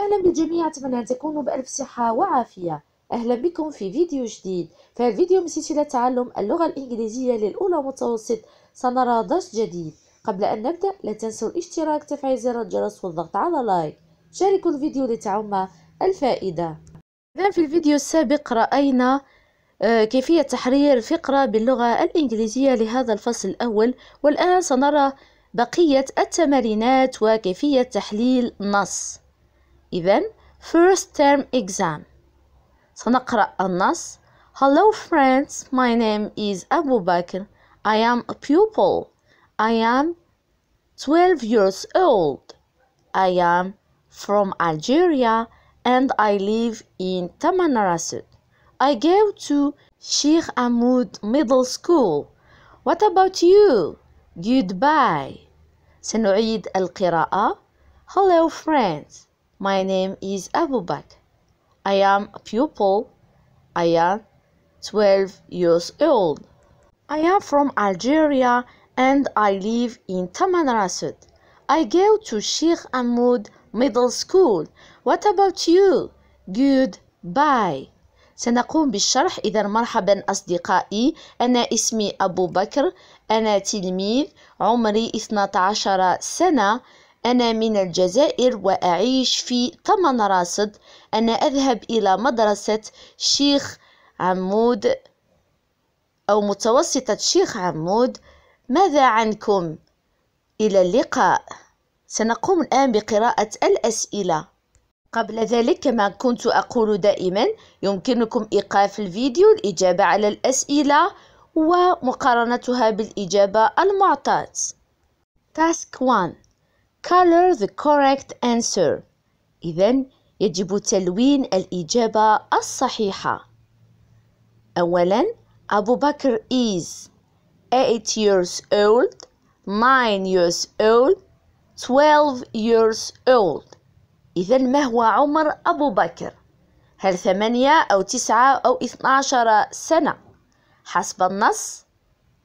أهلا بالجميع أتمنى أن تكونوا بألف صحة وعافية أهلا بكم في فيديو جديد في هذا الفيديو من سلسلة تعلم اللغة الإنجليزية للأولى متوسط سنرى درس جديد قبل أن نبدأ لا تنسوا الاشتراك تفعيل زر الجرس والضغط على لايك شاركوا الفيديو لتعم الفائدة إذا في الفيديو السابق رأينا آه، كيفية تحرير فقرة باللغة الإنجليزية لهذا الفصل الأول والآن سنرى بقية التمارينات وكيفية تحليل نص even first term exam سنقرأ النص Hello friends, my name is Abu Bakr. I am a pupil. I am 12 years old. I am from Algeria and I live in Tamanrasset. I go to Sheikh Ahmoud Middle School. What about you? Goodbye. سنعيد القراءة. Hello friends. My name is Abu Bakr. I am a pupil. I am 12 years old. I am from Algeria and I live in Tamanrasset. I go to Sheikh Amoud Middle School. What about you? Goodbye. سنقوم بالشرح إذا مرحبا أصدقائي أنا اسمي أبو بكر أنا تلميذ عمري 12 سنة أنا من الجزائر وأعيش في طمن راصد أنا أذهب إلى مدرسة شيخ عمود أو متوسطة شيخ عمود ماذا عنكم؟ إلى اللقاء سنقوم الآن بقراءة الأسئلة قبل ذلك كما كنت أقول دائما يمكنكم إيقاف الفيديو الإجابة على الأسئلة ومقارنتها بالإجابة المعطاة تاسك 1 color the correct answer إذا يجب تلوين الإجابة الصحيحة أولا أبو بكر is 8 years old 9 years old 12 years old إذا ما هو عمر أبو بكر؟ هل ثمانية أو تسعة أو اثنى عشر سنة؟ حسب النص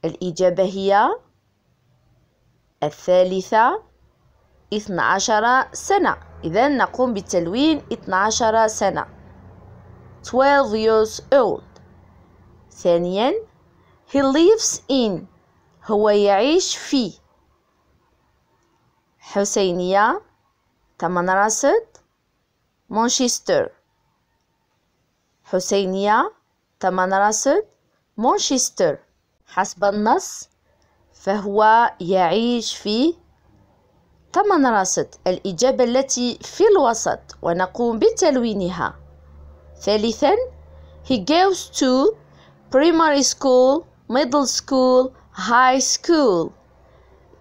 الإجابة هي الثالثة 12 سنة إذا نقوم بالتلوين 12 سنة 12 years old ثانيا he lives in هو يعيش في حسينية راسد مانشستر حسينية راسد مانشستر حسب النص فهو يعيش في ثم نرصد الإجابة التي في الوسط ونقوم بتلوينها ثالثا He goes to primary school, middle school, high school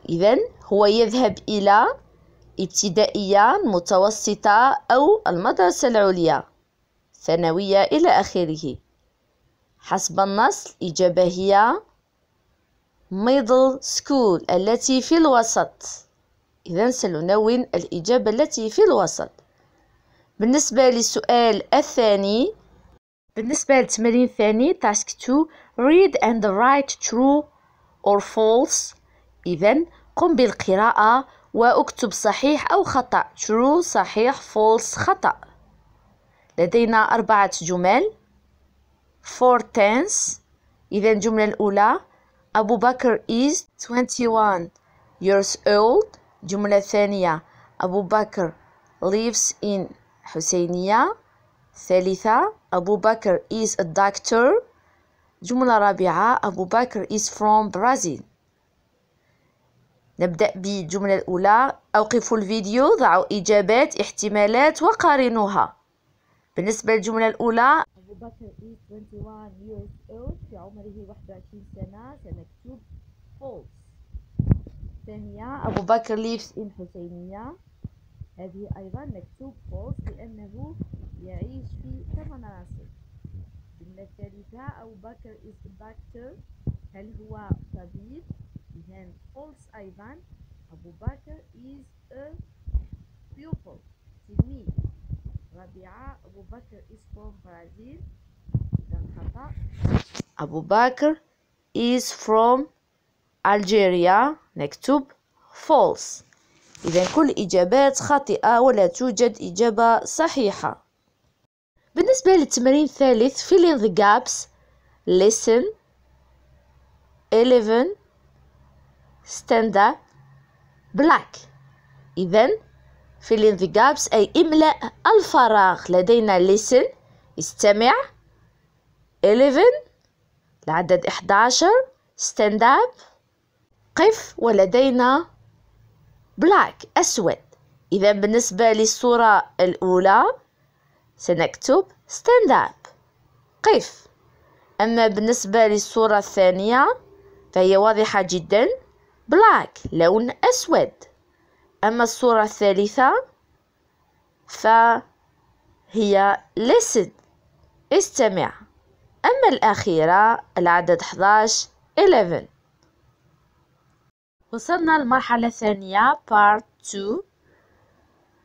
إذا هو يذهب إلى ابتدائية متوسطة أو المدرسة العليا ثانوية إلى آخره حسب النص الإجابة هي middle school التي في الوسط إذا سنلون الإجابة التي في الوسط بالنسبة للسؤال الثاني بالنسبة للتمرين الثاني تاسك 2 read and write true or false إذا قم بالقراءة واكتب صحيح أو خطأ true صحيح false خطأ لدينا أربعة جمل four tense إذا الجملة الأولى أبو بكر is 21 years old جملة ثانية أبو بكر lives in حسينية ثالثة أبو بكر is a doctor جملة رابعة أبو بكر is from Brazil نبدأ بالجملة الأولى أوقفوا الفيديو ضعوا إجابات احتمالات وقارنوها بالنسبة للجملة الأولى أبو بكر is 21 years old في عمره 21 سنة سنكتب false الثانية أبو بكر lives in حسينية هذه أيضا مكتوب false لأنه يعيش في كمناصب الجملة الثالثة أبو بكر is a doctor هل هو طبيب؟ إذن false أيضا أبو بكر is a pupil تلميذ رابعة أبو بكر is from Brazil إذا خطأ أبو بكر is from Algeria نكتب false إذا كل إجابات خاطئة ولا توجد إجابة صحيحة بالنسبة للتمرين الثالث fill in the gaps listen 11 stand up black إذا fill in the gaps أي املأ الفراغ لدينا listen استمع 11 العدد 11 stand up قف ولدينا بلاك أسود إذا بالنسبة للصورة الأولى سنكتب stand up قف أما بالنسبة للصورة الثانية فهي واضحة جدا بلاك لون أسود أما الصورة الثالثة فهي listen استمع أما الأخيرة العدد 11 11 وصلنا للمرحلة الثانية part 2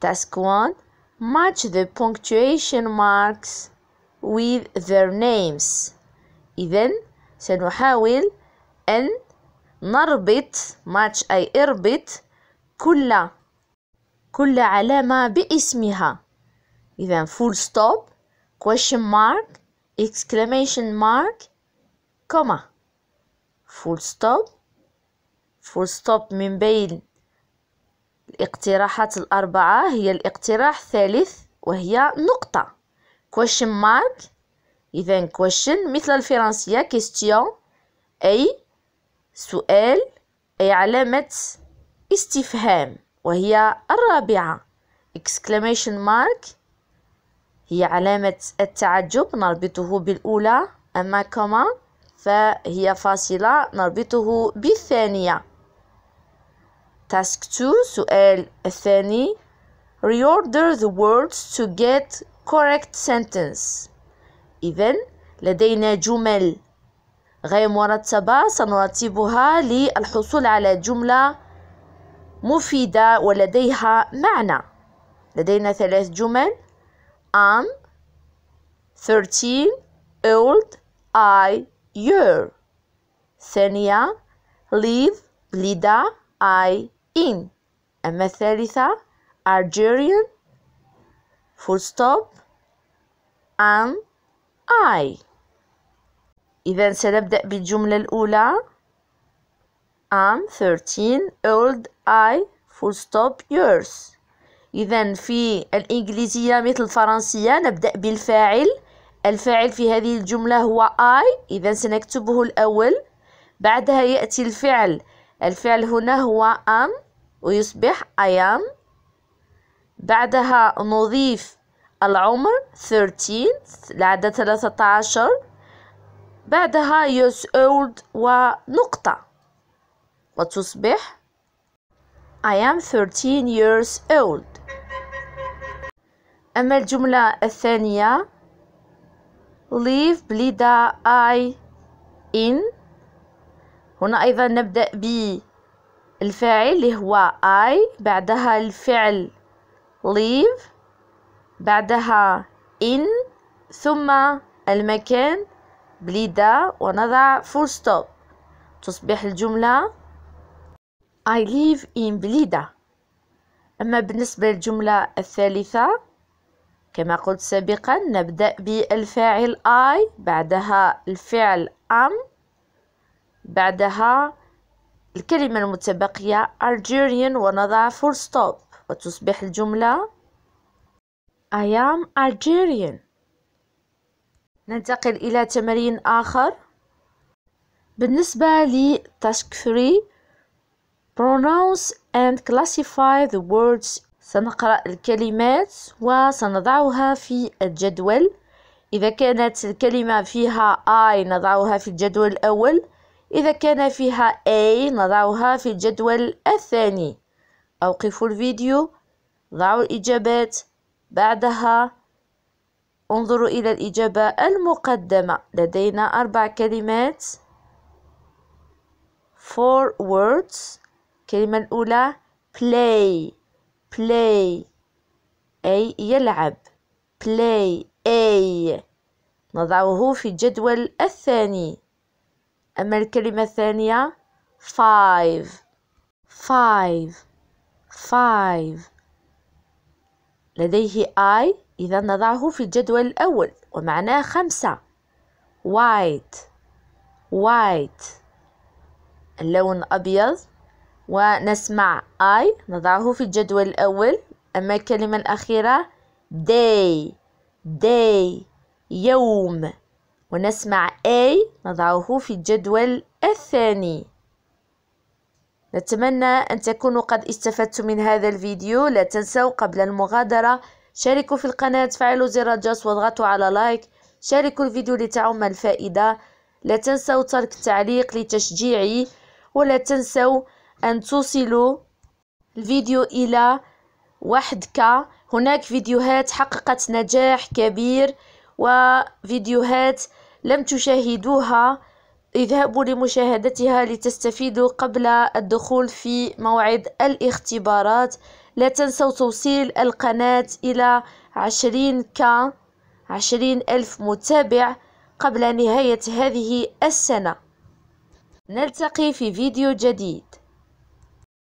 task 1 match the punctuation marks with their names إذا سنحاول أن نربط match أي اربط كل كل علامة باسمها إذا full stop question mark exclamation mark comma full stop فول ستوب من بين الاقتراحات الأربعة هي الاقتراح الثالث وهي نقطة question mark إذا question مثل الفرنسية question أي سؤال أي علامة استفهام وهي الرابعة exclamation mark هي علامة التعجب نربطه بالأولى أما كما فهي فاصلة نربطه بالثانية task 2 سؤال الثاني reorder the words to get correct sentence إذا لدينا جمل غير مرتبة سنرتبها للحصول على جملة مفيدة ولديها معنى لدينا ثلاث جمل I'm 13 old I year ثانية live لدى I in أما الثالثة Algerian full stop and I إذا سنبدأ بالجملة الأولى I'm 13 old I full stop years إذا في الإنجليزية مثل الفرنسية نبدأ بالفاعل الفاعل في هذه الجملة هو I إذا سنكتبه الأول بعدها يأتي الفعل الفعل هنا هو أم ويصبح I am بعدها نضيف العمر 13 لعدة 13 بعدها years أولد ونقطة وتصبح I am 13 years old أما الجملة الثانية leave Blida I in هنا أيضا نبدأ بالفاعل اللي هو I بعدها الفعل leave بعدها in ثم المكان بليدا ونضع full stop تصبح الجملة I live in بليدا أما بالنسبة للجملة الثالثة كما قلت سابقا نبدأ بالفاعل I بعدها الفعل am بعدها الكلمة المتبقية Algerian ونضع full stop وتصبح الجملة I am Algerian ننتقل إلى تمرين آخر بالنسبة لتاسك فري pronounce and classify the words سنقرأ الكلمات وسنضعها في الجدول إذا كانت الكلمة فيها I نضعها في الجدول الأول إذا كان فيها A نضعها في الجدول الثاني أوقفوا الفيديو ضعوا الإجابات بعدها انظروا إلى الإجابة المقدمة لدينا أربع كلمات four words الكلمة الأولى play play أي يلعب play A نضعه في الجدول الثاني أما الكلمة الثانية five five five لديه I إذا نضعه في الجدول الأول ومعناه خمسة white white اللون أبيض ونسمع I نضعه في الجدول الأول أما الكلمة الأخيرة day day يوم ونسمع A نضعه في الجدول الثاني نتمنى أن تكونوا قد استفدتم من هذا الفيديو لا تنسوا قبل المغادرة شاركوا في القناة فعلوا زر الجرس واضغطوا على لايك شاركوا الفيديو لتعم الفائدة لا تنسوا ترك تعليق لتشجيعي ولا تنسوا أن توصلوا الفيديو إلى وحدك هناك فيديوهات حققت نجاح كبير وفيديوهات لم تشاهدوها اذهبوا لمشاهدتها لتستفيدوا قبل الدخول في موعد الاختبارات لا تنسوا توصيل القناة إلى عشرين ك عشرين ألف متابع قبل نهاية هذه السنة نلتقي في فيديو جديد